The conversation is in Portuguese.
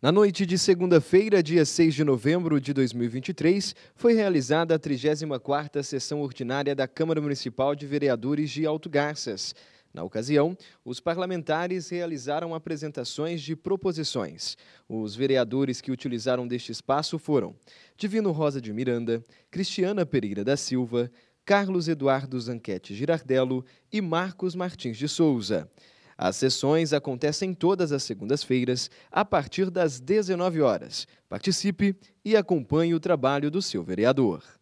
Na noite de segunda-feira, dia 6 de novembro de 2023, foi realizada a 34ª sessão ordinária da Câmara Municipal de Vereadores de Alto Garças. Na ocasião, os parlamentares realizaram apresentações de proposições. Os vereadores que utilizaram deste espaço foram Divino Rosa de Miranda, Cristiana Pereira da Silva, Carlos Eduardo Zanquete Girardello e Marcos Martins de Souza. As sessões acontecem todas as segundas-feiras, a partir das 19 horas. Participe e acompanhe o trabalho do seu vereador.